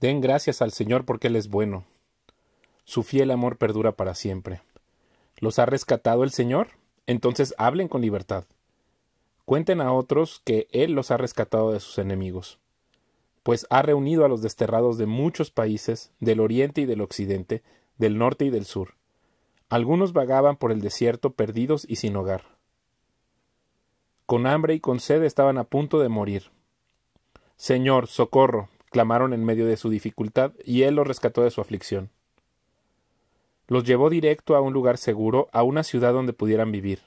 Den gracias al Señor porque Él es bueno. Su fiel amor perdura para siempre. ¿Los ha rescatado el Señor? Entonces hablen con libertad. Cuenten a otros que Él los ha rescatado de sus enemigos, pues ha reunido a los desterrados de muchos países, del oriente y del occidente, del norte y del sur. Algunos vagaban por el desierto perdidos y sin hogar. Con hambre y con sed estaban a punto de morir. Señor, socorro, clamaron en medio de su dificultad, y él los rescató de su aflicción. Los llevó directo a un lugar seguro, a una ciudad donde pudieran vivir.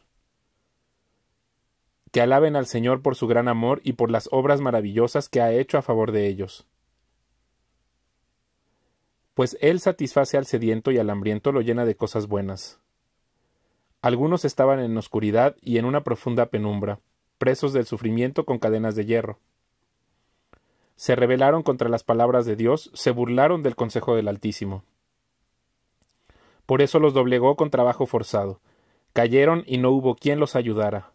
Que alaben al Señor por su gran amor y por las obras maravillosas que ha hecho a favor de ellos. Pues Él satisface al sediento y al hambriento lo llena de cosas buenas. Algunos estaban en oscuridad y en una profunda penumbra, presos del sufrimiento con cadenas de hierro se rebelaron contra las palabras de Dios, se burlaron del consejo del Altísimo. Por eso los doblegó con trabajo forzado. Cayeron y no hubo quien los ayudara.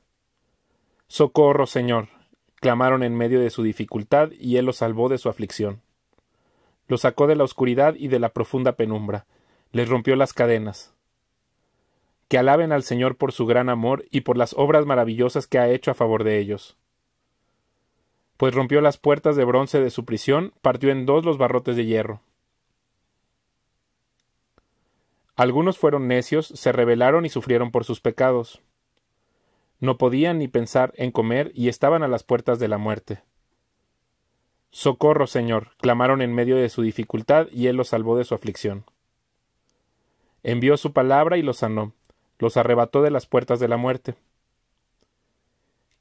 Socorro, Señor, clamaron en medio de su dificultad, y Él los salvó de su aflicción. Los sacó de la oscuridad y de la profunda penumbra, les rompió las cadenas. Que alaben al Señor por su gran amor y por las obras maravillosas que ha hecho a favor de ellos pues rompió las puertas de bronce de su prisión, partió en dos los barrotes de hierro. Algunos fueron necios, se rebelaron y sufrieron por sus pecados. No podían ni pensar en comer y estaban a las puertas de la muerte. Socorro, Señor, clamaron en medio de su dificultad y Él los salvó de su aflicción. Envió su palabra y los sanó, los arrebató de las puertas de la muerte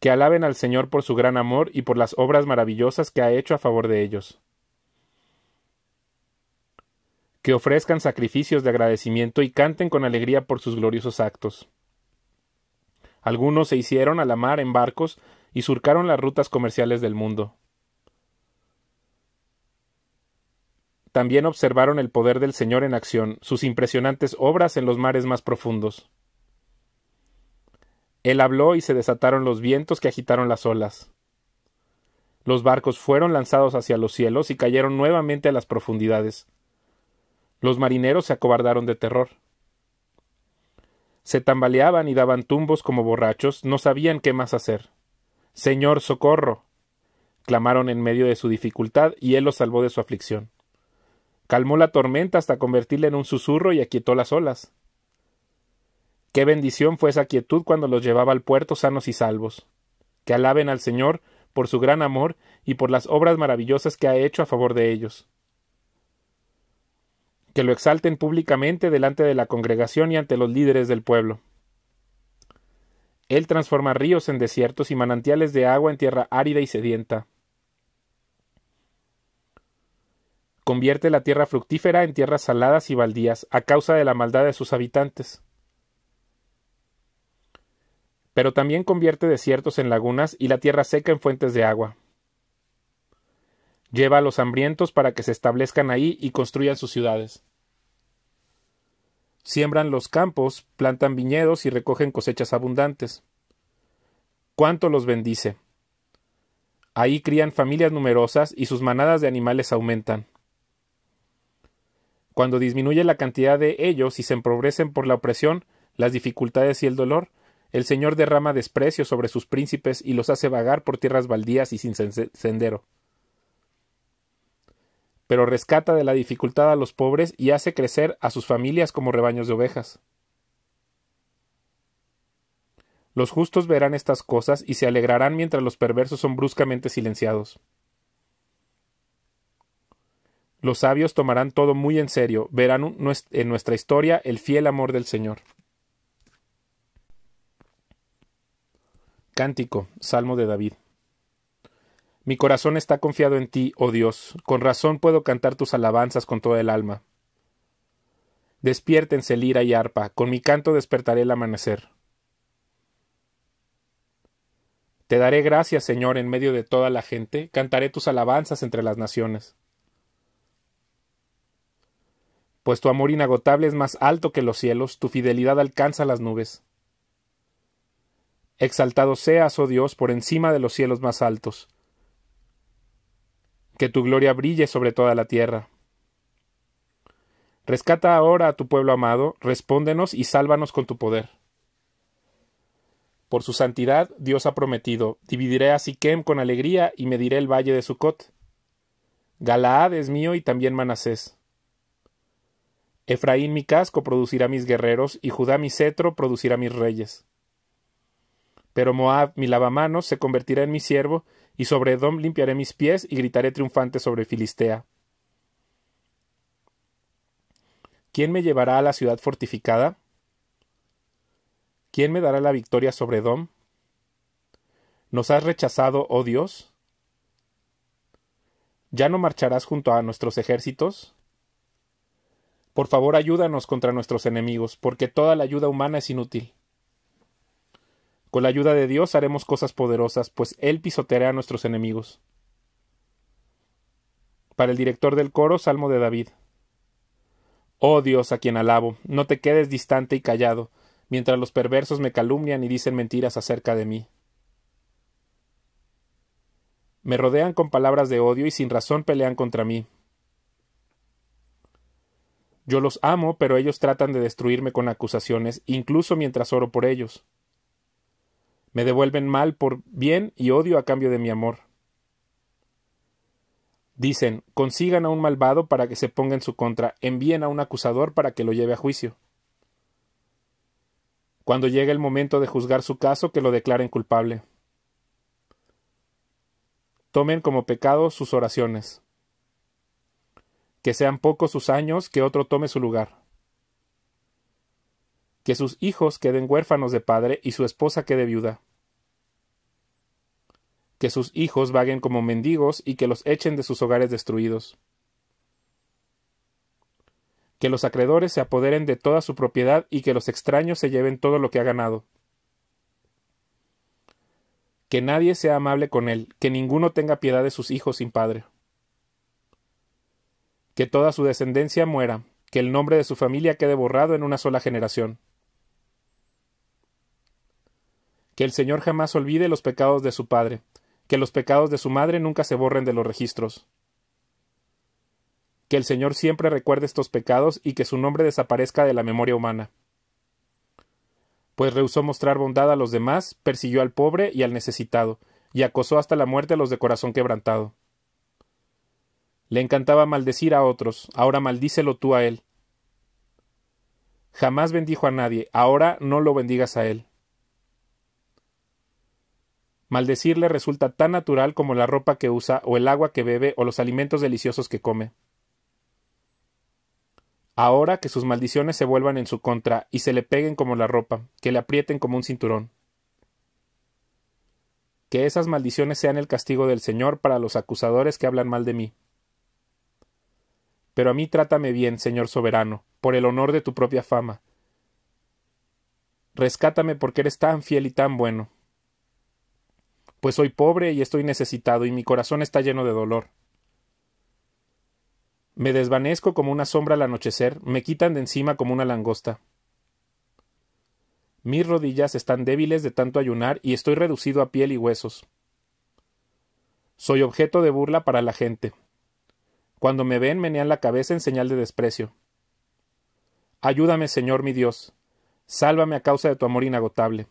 alaben al Señor por su gran amor y por las obras maravillosas que ha hecho a favor de ellos. Que ofrezcan sacrificios de agradecimiento y canten con alegría por sus gloriosos actos. Algunos se hicieron a la mar en barcos y surcaron las rutas comerciales del mundo. También observaron el poder del Señor en acción, sus impresionantes obras en los mares más profundos. Él habló y se desataron los vientos que agitaron las olas. Los barcos fueron lanzados hacia los cielos y cayeron nuevamente a las profundidades. Los marineros se acobardaron de terror. Se tambaleaban y daban tumbos como borrachos, no sabían qué más hacer. Señor, socorro. clamaron en medio de su dificultad, y él los salvó de su aflicción. Calmó la tormenta hasta convertirla en un susurro y aquietó las olas. Qué bendición fue esa quietud cuando los llevaba al puerto sanos y salvos. Que alaben al Señor por su gran amor y por las obras maravillosas que ha hecho a favor de ellos. Que lo exalten públicamente delante de la congregación y ante los líderes del pueblo. Él transforma ríos en desiertos y manantiales de agua en tierra árida y sedienta. Convierte la tierra fructífera en tierras saladas y baldías a causa de la maldad de sus habitantes pero también convierte desiertos en lagunas y la tierra seca en fuentes de agua. Lleva a los hambrientos para que se establezcan ahí y construyan sus ciudades. Siembran los campos, plantan viñedos y recogen cosechas abundantes. ¿Cuánto los bendice? Ahí crían familias numerosas y sus manadas de animales aumentan. Cuando disminuye la cantidad de ellos y se empobrecen por la opresión, las dificultades y el dolor, el Señor derrama desprecio sobre sus príncipes y los hace vagar por tierras baldías y sin sendero. Pero rescata de la dificultad a los pobres y hace crecer a sus familias como rebaños de ovejas. Los justos verán estas cosas y se alegrarán mientras los perversos son bruscamente silenciados. Los sabios tomarán todo muy en serio, verán en nuestra historia el fiel amor del Señor. Cántico, Salmo de David. Mi corazón está confiado en ti, oh Dios, con razón puedo cantar tus alabanzas con toda el alma. Despiértense lira y arpa, con mi canto despertaré el amanecer. Te daré gracias, Señor, en medio de toda la gente, cantaré tus alabanzas entre las naciones. Pues tu amor inagotable es más alto que los cielos, tu fidelidad alcanza las nubes. Exaltado seas, oh Dios, por encima de los cielos más altos. Que tu gloria brille sobre toda la tierra. Rescata ahora a tu pueblo amado, respóndenos y sálvanos con tu poder. Por su santidad, Dios ha prometido, dividiré a Siquem con alegría y mediré el valle de Sucot. Galaad es mío y también Manasés. Efraín mi casco producirá mis guerreros y Judá mi cetro producirá mis reyes. Pero Moab, mi lavamanos, se convertirá en mi siervo, y sobre Edom limpiaré mis pies y gritaré triunfante sobre Filistea. ¿Quién me llevará a la ciudad fortificada? ¿Quién me dará la victoria sobre Edom? ¿Nos has rechazado, oh Dios? ¿Ya no marcharás junto a nuestros ejércitos? Por favor, ayúdanos contra nuestros enemigos, porque toda la ayuda humana es inútil. Con la ayuda de Dios haremos cosas poderosas, pues Él pisoteará a nuestros enemigos. Para el director del coro, Salmo de David. Oh Dios, a quien alabo, no te quedes distante y callado, mientras los perversos me calumnian y dicen mentiras acerca de mí. Me rodean con palabras de odio y sin razón pelean contra mí. Yo los amo, pero ellos tratan de destruirme con acusaciones, incluso mientras oro por ellos. Me devuelven mal por bien y odio a cambio de mi amor. Dicen, consigan a un malvado para que se ponga en su contra, envíen a un acusador para que lo lleve a juicio. Cuando llegue el momento de juzgar su caso, que lo declaren culpable. Tomen como pecado sus oraciones. Que sean pocos sus años, que otro tome su lugar. Que sus hijos queden huérfanos de padre y su esposa quede viuda que sus hijos vaguen como mendigos y que los echen de sus hogares destruidos. Que los acreedores se apoderen de toda su propiedad y que los extraños se lleven todo lo que ha ganado. Que nadie sea amable con él, que ninguno tenga piedad de sus hijos sin padre. Que toda su descendencia muera, que el nombre de su familia quede borrado en una sola generación. Que el Señor jamás olvide los pecados de su padre, que los pecados de su madre nunca se borren de los registros. Que el Señor siempre recuerde estos pecados y que su nombre desaparezca de la memoria humana. Pues rehusó mostrar bondad a los demás, persiguió al pobre y al necesitado, y acosó hasta la muerte a los de corazón quebrantado. Le encantaba maldecir a otros, ahora maldícelo tú a él. Jamás bendijo a nadie, ahora no lo bendigas a él. Maldecirle resulta tan natural como la ropa que usa o el agua que bebe o los alimentos deliciosos que come. Ahora que sus maldiciones se vuelvan en su contra y se le peguen como la ropa, que le aprieten como un cinturón. Que esas maldiciones sean el castigo del Señor para los acusadores que hablan mal de mí. Pero a mí trátame bien, Señor soberano, por el honor de tu propia fama. Rescátame porque eres tan fiel y tan bueno pues soy pobre y estoy necesitado y mi corazón está lleno de dolor. Me desvanezco como una sombra al anochecer, me quitan de encima como una langosta. Mis rodillas están débiles de tanto ayunar y estoy reducido a piel y huesos. Soy objeto de burla para la gente. Cuando me ven menean la cabeza en señal de desprecio. Ayúdame, Señor mi Dios. Sálvame a causa de tu amor inagotable.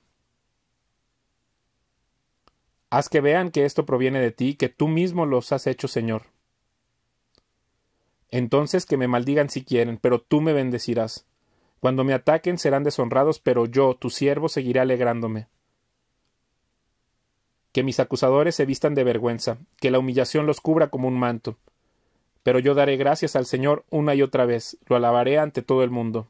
Haz que vean que esto proviene de ti, que tú mismo los has hecho, Señor. Entonces que me maldigan si quieren, pero tú me bendecirás. Cuando me ataquen serán deshonrados, pero yo, tu siervo, seguiré alegrándome. Que mis acusadores se vistan de vergüenza, que la humillación los cubra como un manto. Pero yo daré gracias al Señor una y otra vez, lo alabaré ante todo el mundo.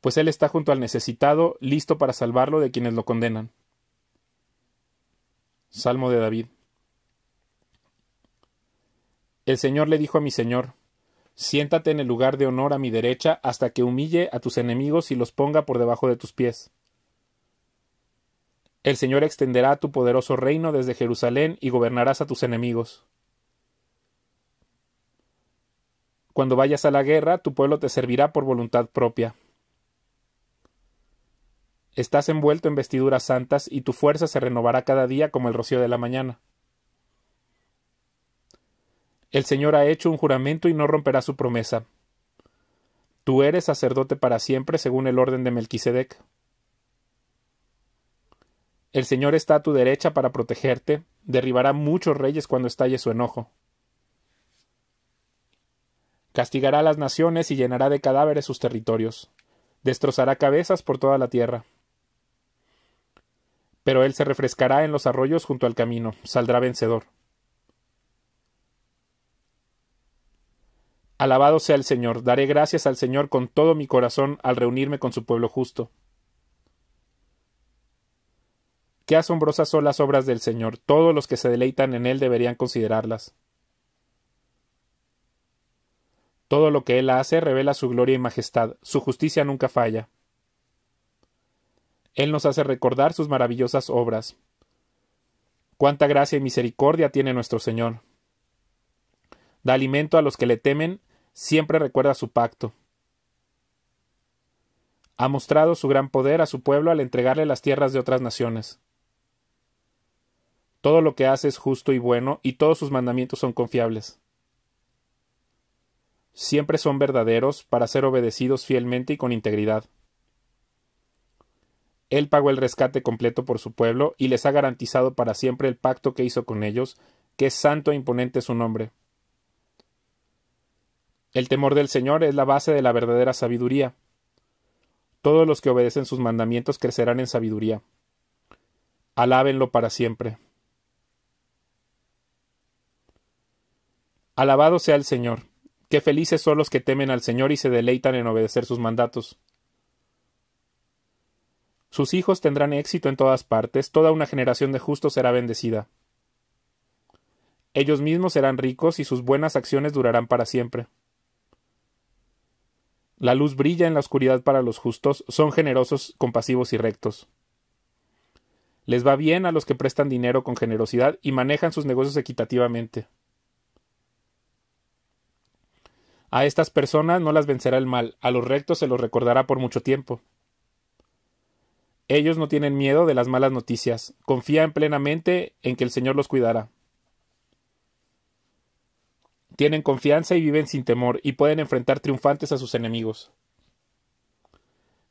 Pues Él está junto al necesitado, listo para salvarlo de quienes lo condenan. Salmo de David. El Señor le dijo a mi Señor, Siéntate en el lugar de honor a mi derecha hasta que humille a tus enemigos y los ponga por debajo de tus pies. El Señor extenderá tu poderoso reino desde Jerusalén y gobernarás a tus enemigos. Cuando vayas a la guerra, tu pueblo te servirá por voluntad propia. Estás envuelto en vestiduras santas y tu fuerza se renovará cada día como el rocío de la mañana. El Señor ha hecho un juramento y no romperá su promesa. Tú eres sacerdote para siempre según el orden de Melquisedec. El Señor está a tu derecha para protegerte, derribará muchos reyes cuando estalle su enojo. Castigará a las naciones y llenará de cadáveres sus territorios. Destrozará cabezas por toda la tierra pero él se refrescará en los arroyos junto al camino, saldrá vencedor. Alabado sea el Señor, daré gracias al Señor con todo mi corazón al reunirme con su pueblo justo. Qué asombrosas son las obras del Señor, todos los que se deleitan en Él deberían considerarlas. Todo lo que Él hace revela su gloria y majestad, su justicia nunca falla. Él nos hace recordar sus maravillosas obras. Cuánta gracia y misericordia tiene nuestro Señor. Da alimento a los que le temen, siempre recuerda su pacto. Ha mostrado su gran poder a su pueblo al entregarle las tierras de otras naciones. Todo lo que hace es justo y bueno, y todos sus mandamientos son confiables. Siempre son verdaderos para ser obedecidos fielmente y con integridad. Él pagó el rescate completo por su pueblo y les ha garantizado para siempre el pacto que hizo con ellos, que es santo e imponente su nombre. El temor del Señor es la base de la verdadera sabiduría. Todos los que obedecen sus mandamientos crecerán en sabiduría. Alábenlo para siempre. Alabado sea el Señor. Qué felices son los que temen al Señor y se deleitan en obedecer sus mandatos. Sus hijos tendrán éxito en todas partes, toda una generación de justos será bendecida. Ellos mismos serán ricos y sus buenas acciones durarán para siempre. La luz brilla en la oscuridad para los justos, son generosos, compasivos y rectos. Les va bien a los que prestan dinero con generosidad y manejan sus negocios equitativamente. A estas personas no las vencerá el mal, a los rectos se los recordará por mucho tiempo. Ellos no tienen miedo de las malas noticias, confían plenamente en que el Señor los cuidará. Tienen confianza y viven sin temor, y pueden enfrentar triunfantes a sus enemigos.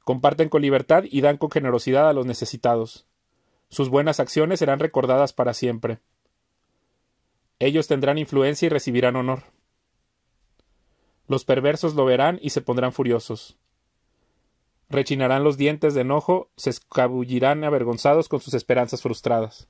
Comparten con libertad y dan con generosidad a los necesitados. Sus buenas acciones serán recordadas para siempre. Ellos tendrán influencia y recibirán honor. Los perversos lo verán y se pondrán furiosos. Rechinarán los dientes de enojo, se escabullirán avergonzados con sus esperanzas frustradas.